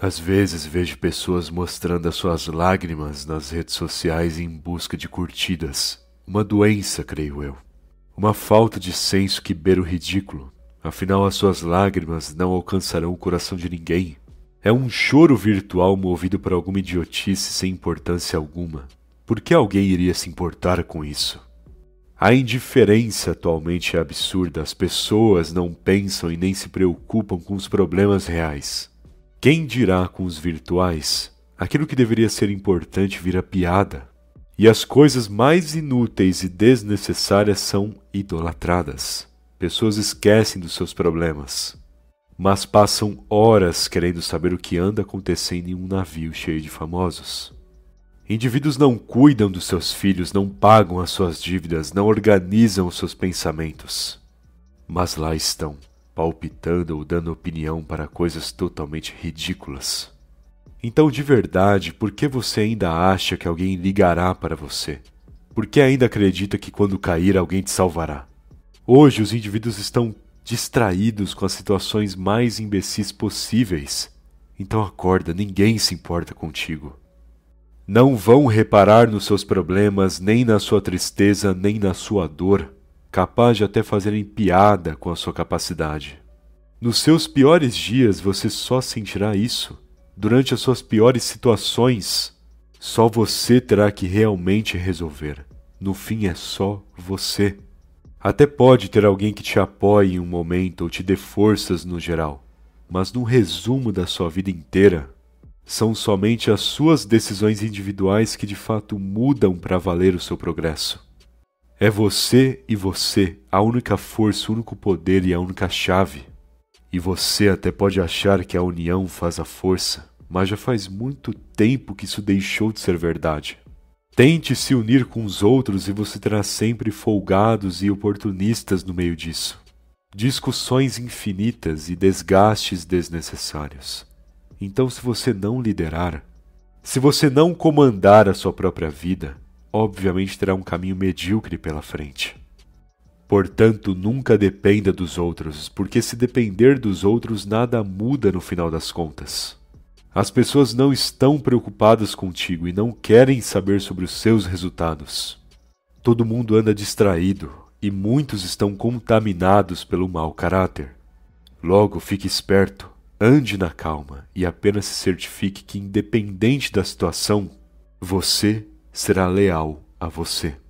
Às vezes vejo pessoas mostrando as suas lágrimas nas redes sociais em busca de curtidas. Uma doença, creio eu. Uma falta de senso que beira o ridículo. Afinal, as suas lágrimas não alcançarão o coração de ninguém. É um choro virtual movido por alguma idiotice sem importância alguma. Por que alguém iria se importar com isso? A indiferença atualmente é absurda. As pessoas não pensam e nem se preocupam com os problemas reais. Quem dirá com os virtuais? Aquilo que deveria ser importante vira piada. E as coisas mais inúteis e desnecessárias são idolatradas. Pessoas esquecem dos seus problemas, mas passam horas querendo saber o que anda acontecendo em um navio cheio de famosos. Indivíduos não cuidam dos seus filhos, não pagam as suas dívidas, não organizam os seus pensamentos. Mas lá estão, palpitando ou dando opinião para coisas totalmente ridículas. Então, de verdade, por que você ainda acha que alguém ligará para você? Por que ainda acredita que quando cair alguém te salvará? Hoje, os indivíduos estão distraídos com as situações mais imbecis possíveis. Então acorda, ninguém se importa contigo. Não vão reparar nos seus problemas, nem na sua tristeza, nem na sua dor capaz de até fazerem piada com a sua capacidade. Nos seus piores dias você só sentirá isso. Durante as suas piores situações, só você terá que realmente resolver. No fim é só você. Até pode ter alguém que te apoie em um momento ou te dê forças no geral, mas no resumo da sua vida inteira, são somente as suas decisões individuais que de fato mudam para valer o seu progresso. É você e você, a única força, o único poder e a única chave. E você até pode achar que a união faz a força, mas já faz muito tempo que isso deixou de ser verdade. Tente se unir com os outros e você terá sempre folgados e oportunistas no meio disso. Discussões infinitas e desgastes desnecessários. Então, se você não liderar, se você não comandar a sua própria vida, obviamente terá um caminho medíocre pela frente. Portanto, nunca dependa dos outros, porque se depender dos outros, nada muda no final das contas. As pessoas não estão preocupadas contigo e não querem saber sobre os seus resultados. Todo mundo anda distraído e muitos estão contaminados pelo mau caráter. Logo, fique esperto, ande na calma e apenas se certifique que, independente da situação, você será leal a você.